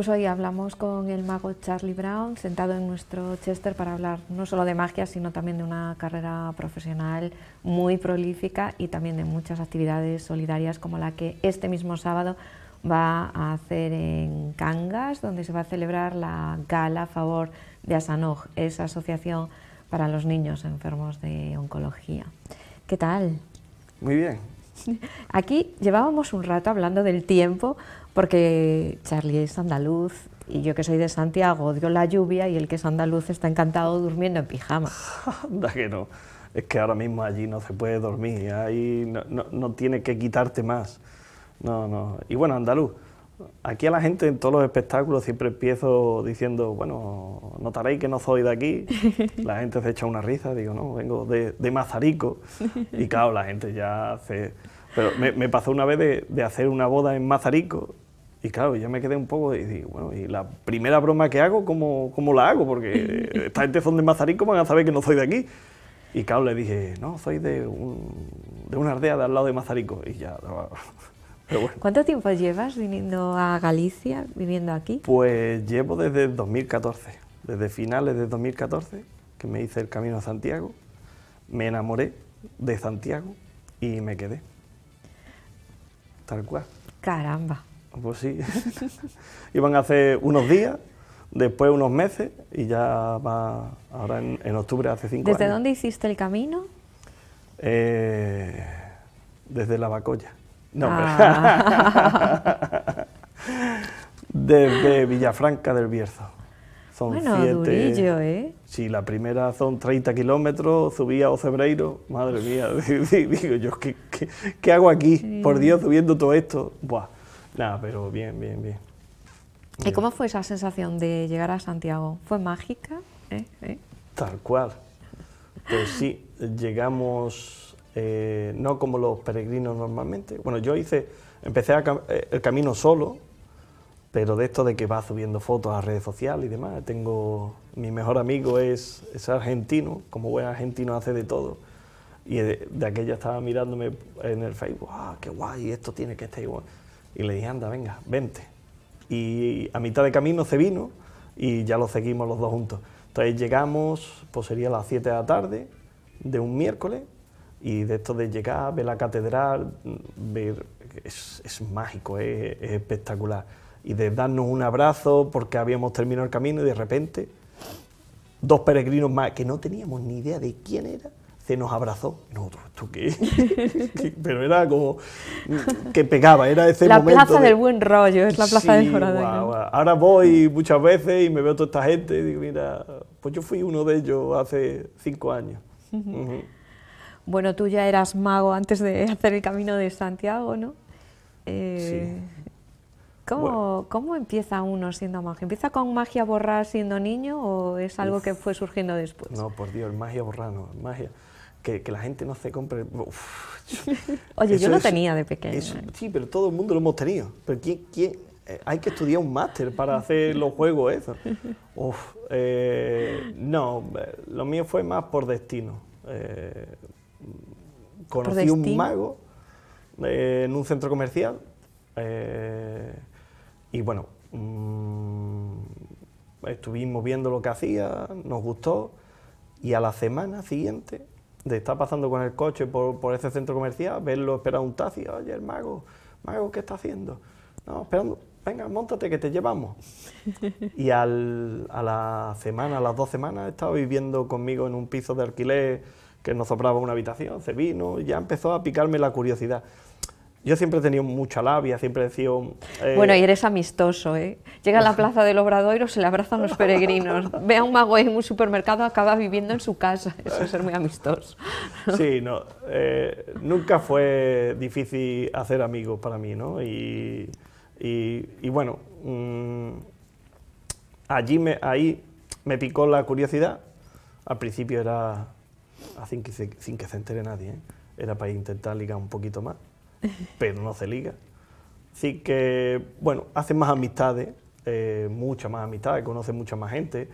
Pues hoy hablamos con el mago Charlie Brown, sentado en nuestro Chester para hablar no solo de magia, sino también de una carrera profesional muy prolífica y también de muchas actividades solidarias como la que este mismo sábado va a hacer en Cangas, donde se va a celebrar la gala a favor de Asanoj, esa asociación para los niños enfermos de oncología. ¿Qué tal? Muy bien. Aquí llevábamos un rato hablando del tiempo, porque Charlie es andaluz y yo que soy de Santiago odio la lluvia y el que es andaluz está encantado durmiendo en pijama. Anda que no, es que ahora mismo allí no se puede dormir, ahí no, no, tiene que quitarte más. No, no. Y bueno, andaluz, aquí a la gente en todos los espectáculos siempre empiezo diciendo, bueno, notaréis que no soy de aquí. La gente se echa una risa, digo, no, vengo de, Mazarico. Y claro, la gente ya hace... Pero me, pasó una vez de, de hacer una boda en Mazarico y claro, yo me quedé un poco y bueno, ¿y la primera broma que hago, cómo, cómo la hago? Porque eh, esta gente son de Mazarico, van a saber que no soy de aquí? Y claro, le dije, no, soy de, de una aldea de al lado de Mazarico. Y ya, pero bueno. ¿Cuánto tiempo llevas viniendo a Galicia, viviendo aquí? Pues llevo desde 2014, desde finales de 2014, que me hice el camino a Santiago, me enamoré de Santiago y me quedé. Tal cual. Caramba. Pues sí, iban hace unos días, después unos meses y ya va ahora en, octubre hace cinco años. ¿Desde dónde hiciste el camino? Eh, desde la No, pero ah. desde Villafranca del Bierzo. Son bueno, siete, durillo, ¿eh? Sí, la primera son 30 kilómetros, subía a Ocebreiro, madre mía, digo yo, ¿qué, hago aquí? Por Dios, subiendo todo esto. Buah Nada, pero bien, bien, bien. ¿Y cómo fue esa sensación de llegar a Santiago? ¿Fue mágica? ¿Eh? ¿Eh? Tal cual. Pues sí, llegamos eh, no como los peregrinos normalmente. Bueno, yo hice, empecé el camino solo, pero de esto de que va subiendo fotos a redes sociales y demás. Tengo, mi mejor amigo es, es argentino, como buen argentino hace de todo. Y de, de aquella estaba mirándome en el Facebook, ah, qué guay, esto tiene que estar igual. Y le dije, anda, venga, vente. Y a mitad de camino se vino y ya lo seguimos los dos juntos. Entonces llegamos, pues sería las 7 de la tarde de un miércoles y de esto de llegar, ver la catedral, ver, es, es mágico, es, espectacular. Y de darnos un abrazo porque habíamos terminado el camino y de repente dos peregrinos más que no teníamos ni idea de quién era, se nos abrazó. No, ¿tú, qué? Pero era como mm, que pegaba, era ese la momento. La plaza del buen rollo, es la plaza del Ahora voy muchas veces y me veo toda esta gente y digo, mira, pues yo fui uno de ellos hace cinco años. Bueno, tú ya eras mago antes de hacer el camino de Santiago, ¿no? Eh, ¿cómo, empieza uno siendo mago? ¿Empieza con magia borrar siendo niño o es algo que fue surgiendo después? No, por Dios, magia borrar, no, magia que, la gente no se compre. Oye, yo no tenía de pequeño. Eh. sí, pero todo el mundo lo hemos tenido. Pero ¿quién, eh, hay que estudiar un máster para hacer los juegos, eso. Eh, no, lo mío fue más por destino. conocí a un mago en un centro comercial y bueno, mm, estuvimos viendo lo que hacía, nos gustó y a la semana siguiente de estar pasando con el coche por, ese centro comercial, verlo esperar un taxi, oye, el mago, mago, ¿qué está haciendo? No, esperando, venga, montate que te llevamos. y a la semana, a las dos semanas, estaba viviendo conmigo en un piso de alquiler que nos sobraba una habitación, se vino, ya empezó a picarme la curiosidad. Yo siempre he tenido mucha labia, siempre he sido... Eh, bueno, y eres amistoso, ¿eh? Llega a la plaza del Obradoiro, se le abrazan los peregrinos. Ve a un mago en un supermercado, acaba viviendo en su casa. Eso es ser muy amistoso. Sí, no. Eh, nunca fue difícil hacer amigos para mí, ¿no? Y, bueno, mm, allí me, ahí me picó la curiosidad. Al principio era, ah, sin sin que se entere nadie, ¿eh? era para intentar ligar un poquito más pero no se liga. Así que, bueno, hace más amistades, eh, mucha más amistades, conoce mucha más gente.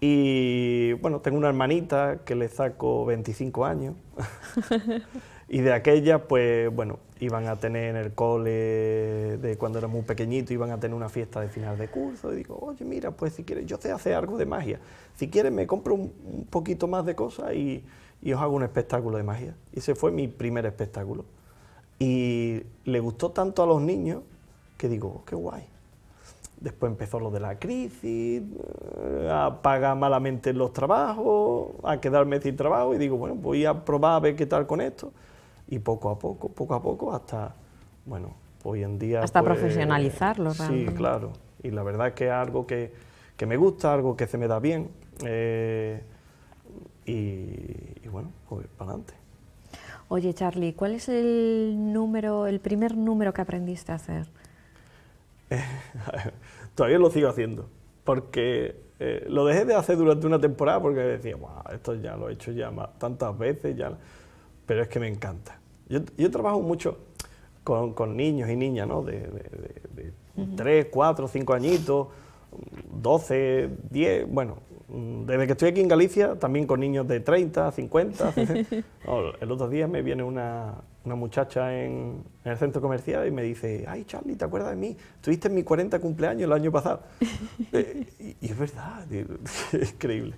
Y bueno, tengo una hermanita que le saco 25 años. y de aquella, pues bueno, iban a tener en el cole, de cuando era muy pequeñito, iban a tener una fiesta de final de curso. Y digo, oye, mira, pues si quieres, yo sé hacer algo de magia. Si quieres, me compro un, poquito más de cosas y, y os hago un espectáculo de magia. Y ese fue mi primer espectáculo. Y le gustó tanto a los niños que digo, oh, qué guay. Después empezó lo de la crisis, eh, a pagar malamente los trabajos, a quedarme sin trabajo y digo, bueno, voy a probar a ver qué tal con esto. Y poco a poco, poco a poco, hasta, bueno, hoy en día... Hasta pues, profesionalizarlo. ¿verdad? Sí, claro. Y la verdad es que es algo que, me gusta, algo que se me da bien. Eh, y, y, bueno, pues para adelante. Oye, Charlie, ¿cuál es el número, el primer número que aprendiste a hacer? todavía lo sigo haciendo, porque eh, lo dejé de hacer durante una temporada porque decía, esto ya lo he hecho ya tantas veces, ya, pero es que me encanta. Yo, trabajo mucho con, niños y niñas, ¿no? De, 3, 4, 5 añitos, 12, 10, bueno, Mm, desde que estoy aquí en Galicia, también con niños de 30, 50. el otro día me viene una, muchacha en, el centro comercial y me dice, ay Charlie, ¿te acuerdas de mí? Tuviste en mi 40 cumpleaños el año pasado. Eh, y, y, es verdad, es increíble.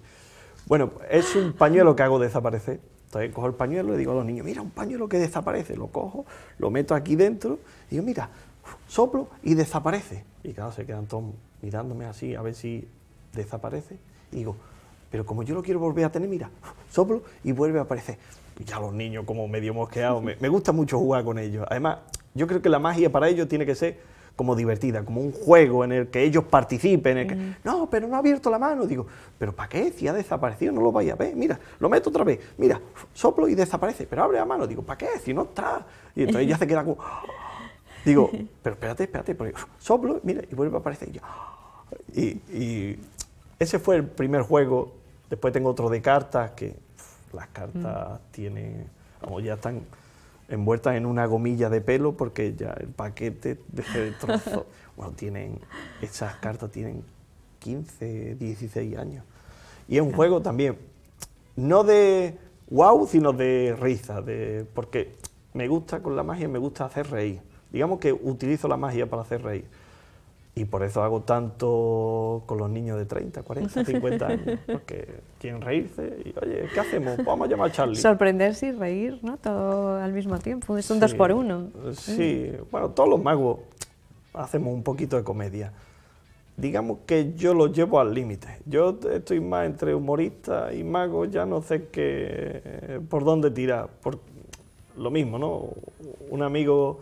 Bueno, es un pañuelo que hago desaparecer. Entonces cojo el pañuelo y digo a los niños, mira, un pañuelo que desaparece. Lo cojo, lo meto aquí dentro y yo mira, soplo y desaparece. Y claro, se quedan todos mirándome así a ver si desaparece digo, pero como yo lo quiero volver a tener, mira, soplo y vuelve a aparecer. Y ya los niños como medio mosqueados, me, gusta mucho jugar con ellos. Además, yo creo que la magia para ellos tiene que ser como divertida, como un juego en el que ellos participen, que, mm. no, pero no ha abierto la mano, digo, pero ¿para qué? Si ha desaparecido, no lo vaya a ver, mira, lo meto otra vez, mira, soplo y desaparece, pero abre la mano, digo, ¿para qué? Si no está. Y entonces ya se queda como... Digo, pero espérate, espérate, porque soplo, mira, y vuelve a aparecer. y, ese fue el primer juego. Después tengo otro de cartas, que las cartas mm. tienen, ya están envueltas en una gomilla de pelo, porque ya el paquete de trozo. bueno, tienen, esas cartas tienen 15, 16 años. Y es un ah. juego también, no de wow, sino de risa, de, porque me gusta con la magia, me gusta hacer reír. Digamos que utilizo la magia para hacer reír. Y por eso hago tanto con los niños de 30, 40, 50 años, porque quieren reírse y, oye, ¿qué hacemos? Vamos a llamar a Charlie. Sorprenderse y reír, ¿no? Todo al mismo tiempo, es un dos por uno. Sí, bueno, todos los magos hacemos un poquito de comedia. Digamos que yo lo llevo al límite. Yo estoy más entre humorista y mago, ya no sé qué, por dónde tirar. Por, lo mismo, ¿no? Un amigo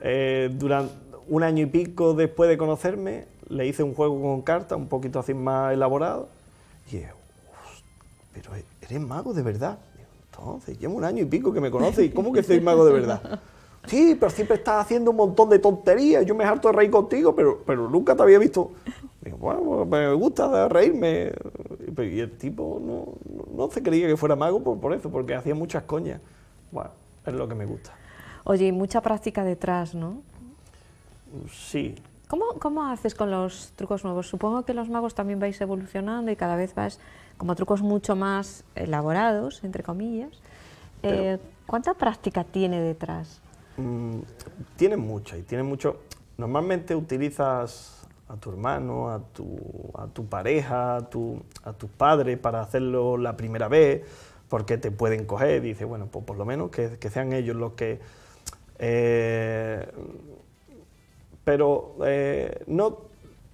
eh, durante un año y pico después de conocerme, le hice un juego con cartas, un poquito así más elaborado. Y pero e-, eres mago de verdad. Entonces, llevo un año y pico que me conoces y ¿cómo que soy mago de verdad? Sí, pero siempre estás haciendo un montón de tonterías. Yo me harto de reír contigo, pero, pero nunca te había visto. bueno, pues, pues, me gusta reírme. Y el tipo no, se creía que fuera mago por, por eso, porque hacía muchas coñas. Bueno, es lo que me gusta. Oye, y mucha práctica detrás, ¿no? sí. ¿Cómo, ¿Cómo haces con los trucos nuevos? Supongo que los magos también vais evolucionando y cada vez vas como trucos mucho más elaborados, entre comillas. Eh, ¿Cuánta práctica tiene detrás? Mm, tiene mucha y tiene mucho. Normalmente utilizas a tu hermano, a tu, a tu pareja, a tu, padre para hacerlo la primera vez, porque te pueden coger. Dices, bueno, pues por lo menos que, sean ellos los que. Eh, pero eh, no,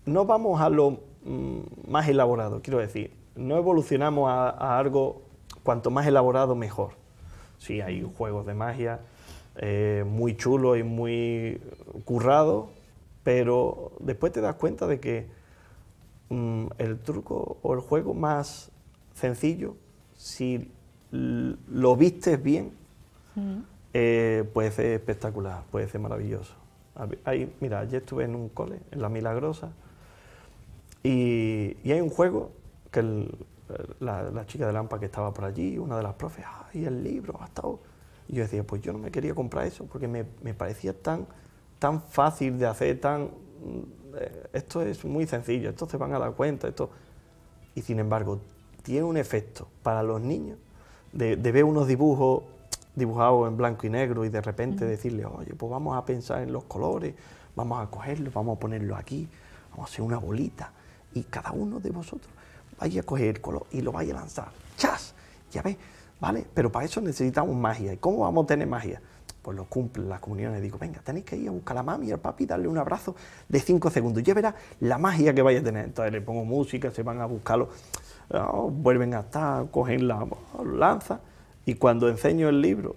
no vamos a lo mm, más elaborado, quiero decir, no evolucionamos a, algo cuanto más elaborado mejor. Sí, hay juegos de magia eh, muy chulos y muy currados, pero después te das cuenta de que mm, el truco o el juego más sencillo, si lo vistes bien, mm. eh, puede ser espectacular, puede ser maravilloso mira, ayer estuve en un cole, en La Milagrosa, y, hay un juego que la, chica de Lampa que estaba por allí, una de las profes, ¡ay, el libro! Ha estado. Y yo decía, pues yo no me quería comprar eso, porque me, parecía tan, tan fácil de hacer, tan. Eh, esto es muy sencillo, esto se van a dar cuenta, esto. Y sin embargo, tiene un efecto para los niños de, de ver unos dibujos dibujado en blanco y negro y de repente decirle, oye, pues vamos a pensar en los colores, vamos a cogerlo, vamos a ponerlo aquí, vamos a hacer una bolita y cada uno de vosotros vaya a coger el color y lo vaya a lanzar. ¡Chas! Ya ves, ¿vale? Pero para eso necesitamos magia. ¿Y cómo vamos a tener magia? Pues lo cumplen las comuniones. Digo, venga, tenéis que ir a buscar a la mami y al papi, darle un abrazo de cinco segundos. Ya verás la magia que vaya a tener. Entonces le pongo música, se van a buscarlo, ah, vuelven a estar, cogen la lanza y cuando enseño el libro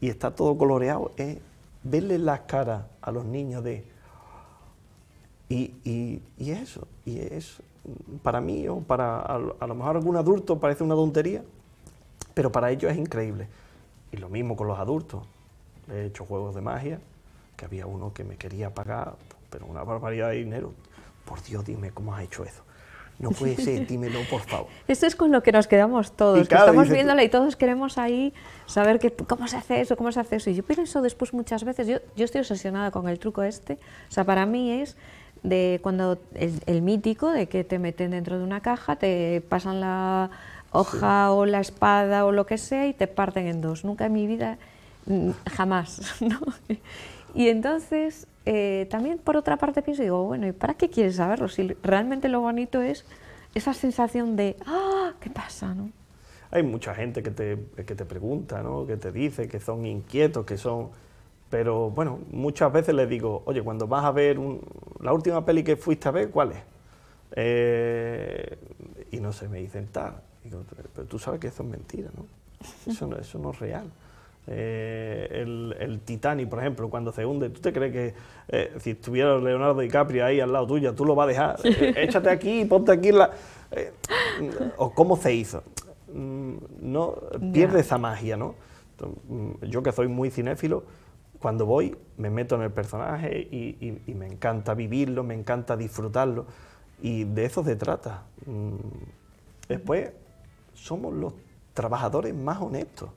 y está todo coloreado, es verle las caras a los niños de... Y, y, eso, y para mí o para a, a lo mejor algún adulto parece una tontería, pero para ellos es increíble. Y lo mismo con los adultos. He hecho juegos de magia, que había uno que me quería pagar, pero una barbaridad de dinero. Por Dios, dime cómo has hecho eso. No puede ser, dímelo, por favor. Esto es con lo que nos quedamos todos, estamos viéndola y todos queremos ahí saber cómo se hace eso, cómo se hace eso. Y yo pienso después muchas veces, yo, estoy obsesionada con el truco este, o sea, para mí es de cuando el, mítico de que te meten dentro de una caja, te pasan la hoja o la espada o lo que sea y te parten en dos. Nunca en mi vida, jamás. Y entonces eh, también por otra parte pienso, digo, bueno, ¿y para qué quieres saberlo? Si realmente lo bonito es esa sensación de, ah, ¿qué pasa? ¿no? Hay mucha gente que te, que te pregunta, ¿no? que te dice que son inquietos, que son... Pero bueno, muchas veces les digo, oye, cuando vas a ver la última peli que fuiste a ver, ¿cuál es? Eh, y no se me dicen tal. pero tú sabes que eso es mentira, ¿no? Eso no, eso no es real. Eh, el, el, Titanic, por ejemplo, cuando se hunde, ¿tú te crees que eh, si estuviera Leonardo DiCaprio ahí al lado tuyo, tú lo vas a dejar? Eh, échate aquí, ponte aquí la... ¿O cómo se hizo? Mm, no, pierde esa magia, ¿no? Mm, yo que soy muy cinéfilo, cuando voy me meto en el personaje y, me encanta vivirlo, me encanta disfrutarlo. Y de eso se trata. Mm, después, somos los trabajadores más honestos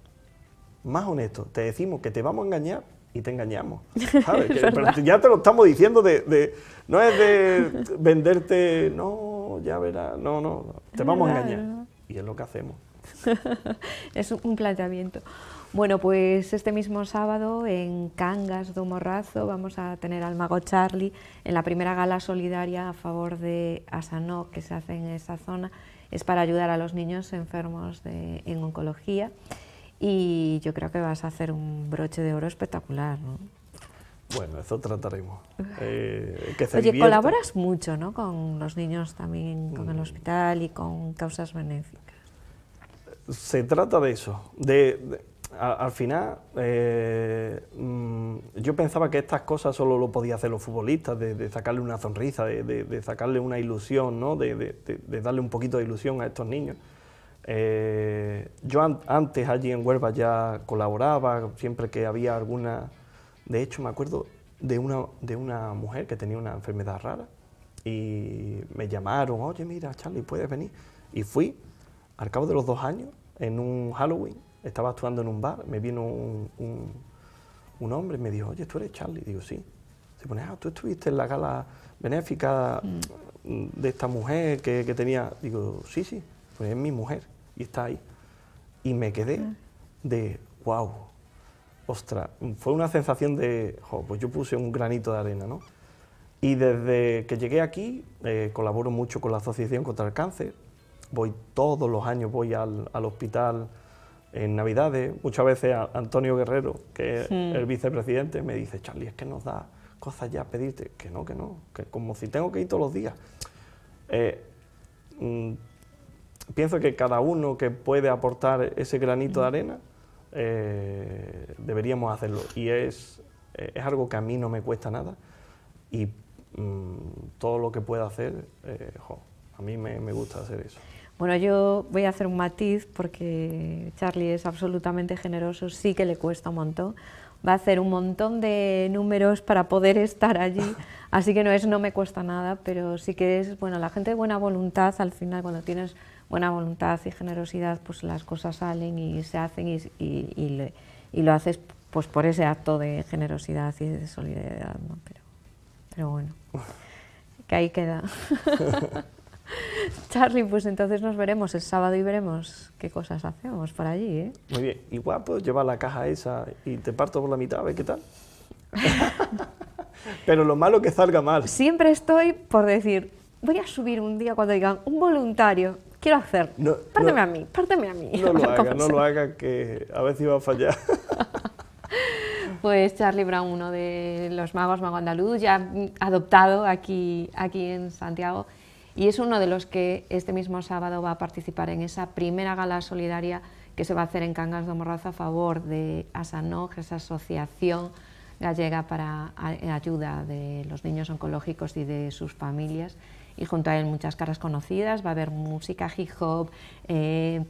más honesto, Te decimos que te vamos a engañar y te engañamos. ¿sabes? ya te lo estamos diciendo de, no es de venderte, no, ya verás, no, no, te vamos a engañar. Y es lo que hacemos. es un planteamiento. Bueno, pues este mismo sábado en Cangas de Morrazo vamos a tener al Mago Charlie en la primera gala solidaria a favor de Asanoc, que se hace en esa zona. Es para ayudar a los niños enfermos de, en oncología y yo creo que vas a hacer un broche de oro espectacular. ¿no? Bueno, eso trataremos. Eh, Oye, colaboras mucho ¿no? con los niños también, con el mm. hospital y con causas benéficas. Se trata de eso. De, al final, eh, mm, yo pensaba que estas cosas solo lo podían hacer los futbolistas, de, sacarle una sonrisa, de, de, sacarle una ilusión, de, darle un poquito de ilusión a estos niños. Eh, yo antes allí en Huelva ya colaboraba, siempre que había alguna... De hecho, me acuerdo de una, de una mujer que tenía una enfermedad rara y me llamaron, oye, mira, Charlie, ¿puedes venir? Y fui, al cabo de los dos años, en un Halloween, estaba actuando en un bar, me vino un, hombre y me dijo, oye, ¿tú eres Charlie? digo, sí. Se pone, ah, tú estuviste en la gala benéfica mm. de esta mujer que tenía... Digo, sí, sí, pues es mi mujer y está ahí. Y me quedé de, wow, ostras, fue una sensación de, jo, pues yo puse un granito de arena, ¿no? Y desde que llegué aquí, eh, colaboro mucho con la Asociación contra el Cáncer. Voy todos los años, voy al, hospital en Navidades. Muchas veces a Antonio Guerrero, que es el vicepresidente, me dice, Charlie, es que nos da cosas ya pedirte. Que no, que no, que como si tengo que ir todos los días. Eh, mm, pienso que cada uno que puede aportar ese granito de arena, eh, deberíamos hacerlo. Y es, eh, es algo que a mí no me cuesta nada y mm, todo lo que pueda hacer, eh, a mí me, me gusta hacer eso. Bueno, yo voy a hacer un matiz porque Charlie es absolutamente generoso, sí que le cuesta un montón. Va a hacer un montón de números para poder estar allí, así que no es no me cuesta nada, pero sí que es, bueno, la gente de buena voluntad al final cuando tienes buena voluntad y generosidad, pues las cosas salen y se hacen y, lo haces pues por ese acto de generosidad y de solidaridad, pero, bueno, que ahí queda. Charlie, pues entonces nos veremos el sábado y veremos qué cosas hacemos por allí, ¿eh? Muy bien, igual puedo llevar la caja esa y te parto por la mitad, a ver qué tal. Pero lo malo que salga mal. Siempre estoy por decir, voy a subir un día cuando digan un voluntario quiero hacer. párteme a mí, párteme a mí. No lo haga, no lo haga, que a veces iba a fallar. pues Charlie Brown, uno de los magos mago andaluz, ya adoptado aquí, aquí en Santiago, y es uno de los que este mismo sábado va a participar en esa primera gala solidaria que se va a hacer en Cangas de Morraza a favor de ASANOG, esa asociación gallega para ayuda de los niños oncológicos y de sus familias y junto a él muchas caras conocidas, va a haber música, hip hop, eh,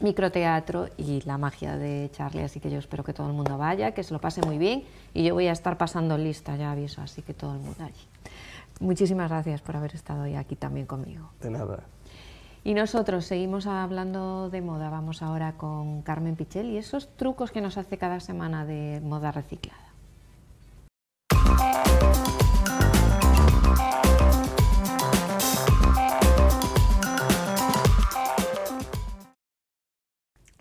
microteatro y la magia de Charlie, así que yo espero que todo el mundo vaya, que se lo pase muy bien y yo voy a estar pasando lista, ya aviso, así que todo el mundo allí. Muchísimas gracias por haber estado hoy aquí también conmigo. De nada. Y nosotros seguimos hablando de moda, vamos ahora con Carmen Pichel y esos trucos que nos hace cada semana de moda reciclada.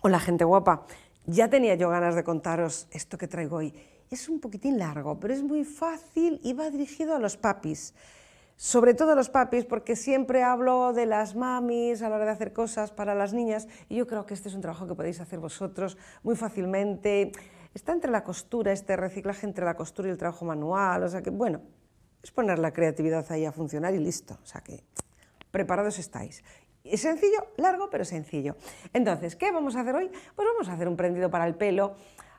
Hola gente guapa, ya tenía yo ganas de contaros esto que traigo hoy. Es un poquitín largo, pero es muy fácil y va dirigido a los papis. Sobre todo a los papis, porque siempre hablo de las mamis a la hora de hacer cosas para las niñas y yo creo que este es un trabajo que podéis hacer vosotros muy fácilmente. Está entre la costura, este reciclaje entre la costura y el trabajo manual, o sea que bueno, es poner la creatividad ahí a funcionar y listo, o sea que preparados estáis sencillo, largo, pero sencillo. Entonces, ¿qué vamos a hacer hoy? Pues vamos a hacer un prendido para el pelo.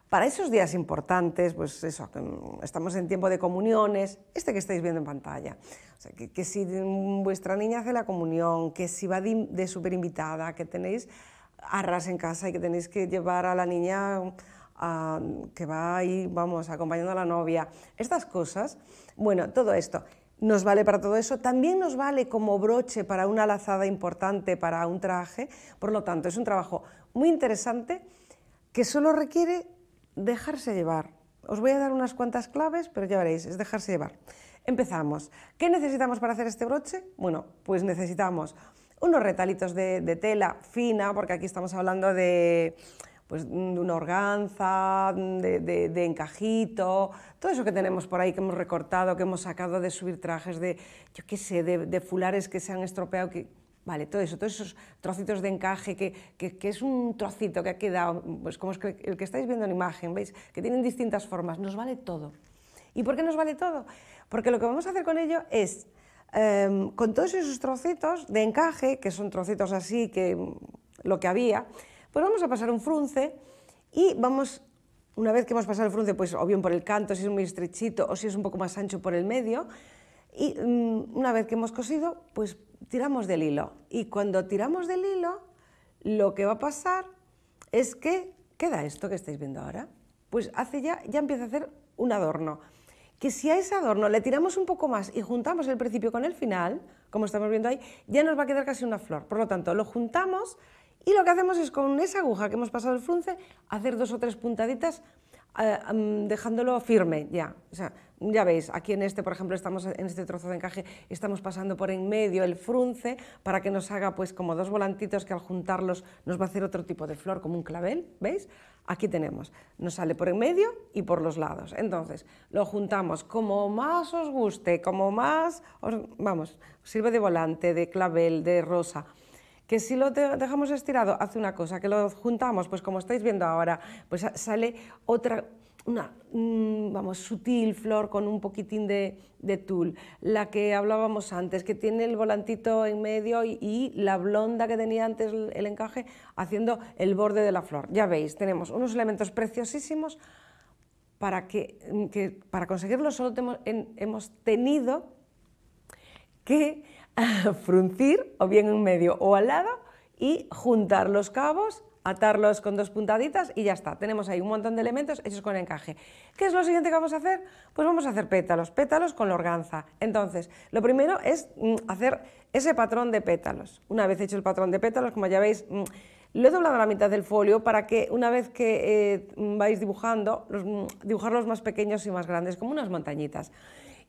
Para esos días importantes, pues eso, mm, estamos en tiempo de comuniones, este que estáis viendo en pantalla. que, si mm, vuestra niña hace la comunión, que si va de, súper super invitada, que tenéis arras en casa y que tenéis que llevar a la niña mm, que va ahí, vamos, acompañando a la novia, estas cosas, bueno, todo esto nos vale para todo eso, también nos vale como broche para una lazada importante para un traje, por lo tanto es un trabajo muy interesante que solo requiere dejarse llevar. Os voy a dar unas cuantas claves, pero ya veréis, es dejarse llevar. Empezamos. ¿Qué necesitamos para hacer este broche? Bueno, pues necesitamos unos retalitos de, de tela fina, porque aquí estamos hablando de pues, de mm, una organza, mm, de, de, encajito, todo eso que tenemos por ahí, que hemos recortado, que hemos sacado de subir trajes, de, yo qué sé, de, fulares que se han estropeado, que, vale, todo eso, todos esos trocitos de encaje, que, es un trocito que ha quedado, pues como el que estáis viendo en imagen, veis, que tienen distintas formas, nos vale todo. ¿Y por qué nos vale todo? Porque lo que vamos a hacer con ello es, em, con todos esos trocitos de encaje, que son trocitos así, que lo que había, pues vamos a pasar un frunce y vamos, una vez que hemos pasado el frunce, pues o bien por el canto, si es muy estrechito o si es un poco más ancho por el medio, y mm, una vez que hemos cosido, pues tiramos del hilo. Y cuando tiramos del hilo, lo que va a pasar es que queda esto que estáis viendo ahora. Pues hace ya, ya empieza a hacer un adorno. Que si a ese adorno le tiramos un poco más y juntamos el principio con el final, como estamos viendo ahí, ya nos va a quedar casi una flor. Por lo tanto, lo juntamos y lo que hacemos es con esa aguja que hemos pasado el frunce, hacer dos o tres puntaditas eh, mm, dejándolo firme ya. ya veis, aquí en este, por ejemplo, estamos en este trozo de encaje, estamos pasando por en medio el frunce para que nos haga pues como dos volantitos que al juntarlos nos va a hacer otro tipo de flor, como un clavel, ¿veis? Aquí tenemos, nos sale por en medio y por los lados. Entonces, lo juntamos como más os guste, como más, os, vamos, sirve de volante, de clavel, de rosa que si lo dejamos estirado hace una cosa, que lo juntamos, pues como estáis viendo ahora, pues sale otra, una, mm, vamos, sutil flor con un poquitín de, tul, la que hablábamos antes, que tiene el volantito en medio y, la blonda que tenía antes el, encaje haciendo el borde de la flor. Ya veis, tenemos unos elementos preciosísimos para, que, mm, para conseguirlo solo hemos tenido que fruncir o bien en medio o al lado y juntar los cabos, atarlos con dos puntaditas y ya está. Tenemos ahí un montón de elementos hechos con encaje. ¿Qué es lo siguiente que vamos a hacer? Pues vamos a hacer pétalos, pétalos con la organza. Entonces, lo primero es mm, hacer ese patrón de pétalos. Una vez hecho el patrón de pétalos, como ya veis, mm, lo he doblado a la mitad del folio para que una vez que eh, mm, vais dibujando, los, dibujarlos más pequeños y más grandes, como unas montañitas.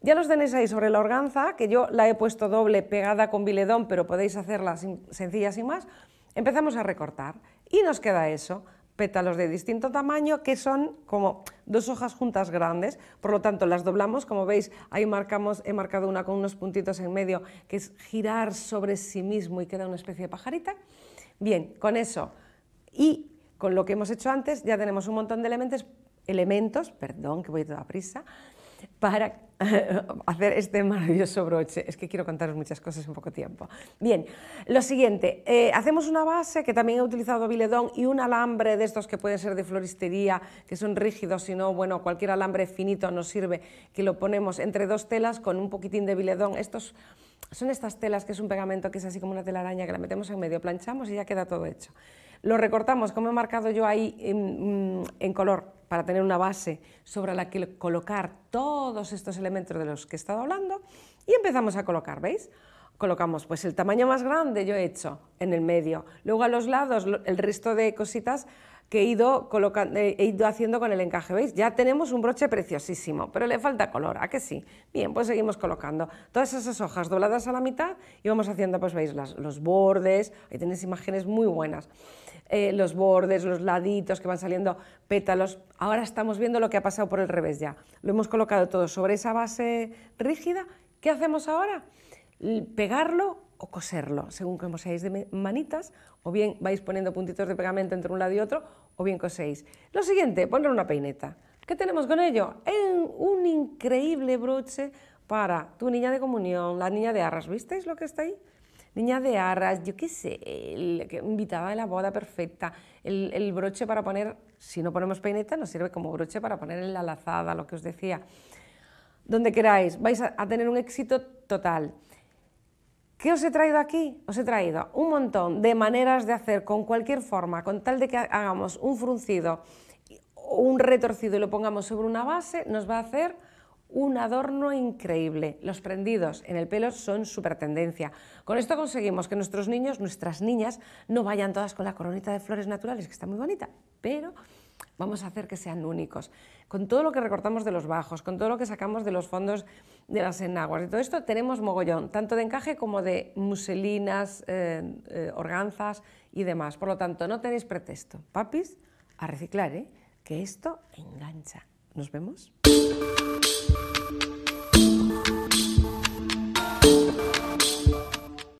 Ya los tenéis ahí sobre la organza, que yo la he puesto doble pegada con biledón, pero podéis hacerla sencillas sencilla sin más. Empezamos a recortar y nos queda eso, pétalos de distinto tamaño que son como dos hojas juntas grandes, por lo tanto las doblamos, como veis ahí marcamos, he marcado una con unos puntitos en medio que es girar sobre sí mismo y queda una especie de pajarita. Bien, con eso y con lo que hemos hecho antes ya tenemos un montón de elementos, elementos, perdón que voy toda prisa, para hacer este maravilloso broche. Es que quiero contaros muchas cosas en poco tiempo. Bien, lo siguiente, eh, hacemos una base que también he utilizado biledón y un alambre de estos que pueden ser de floristería, que son rígidos, si no, bueno, cualquier alambre finito nos sirve, que lo ponemos entre dos telas con un poquitín de biledón. Estos son estas telas que es un pegamento que es así como una telaraña que la metemos en medio, planchamos y ya queda todo hecho. Lo recortamos, como he marcado yo ahí mm, en, color, para tener una base sobre la que colocar todos estos elementos de los que he estado hablando y empezamos a colocar, ¿veis? colocamos pues el tamaño más grande yo he hecho en el medio, luego a los lados el resto de cositas que he ido, colocando, eh, he ido haciendo con el encaje. ¿Veis? Ya tenemos un broche preciosísimo, pero le falta color, ¿a que sí? Bien, pues seguimos colocando todas esas hojas dobladas a la mitad y vamos haciendo, pues veis, los bordes, ahí tenéis imágenes muy buenas, eh, los bordes, los laditos que van saliendo, pétalos. Ahora estamos viendo lo que ha pasado por el revés ya. Lo hemos colocado todo sobre esa base rígida. ¿Qué hacemos ahora? Pegarlo o coserlo, según como seáis de manitas, o bien vais poniendo puntitos de pegamento entre un lado y otro, o bien coséis. Lo siguiente, poner una peineta. ¿Qué tenemos con ello? un increíble broche para tu niña de comunión, la niña de arras. ¿Visteis lo que está ahí? Niña de arras, yo qué sé, que invitada de la boda perfecta, el, broche para poner, si no ponemos peineta, nos sirve como broche para poner en la lazada, lo que os decía. Donde queráis, vais a tener un éxito total. ¿Qué os he traído aquí? Os he traído un montón de maneras de hacer con cualquier forma, con tal de que hagamos un fruncido o un retorcido y lo pongamos sobre una base, nos va a hacer un adorno increíble. Los prendidos en el pelo son súper tendencia. Con esto conseguimos que nuestros niños, nuestras niñas, no vayan todas con la coronita de flores naturales, que está muy bonita, pero vamos a hacer que sean únicos. Con todo lo que recortamos de los bajos, con todo lo que sacamos de los fondos de las enaguas, y todo esto tenemos mogollón, tanto de encaje como de muselinas, eh, eh, organzas y demás. Por lo tanto, no tenéis pretexto. Papis, a reciclar, ¿eh? que esto engancha. ¿Nos vemos?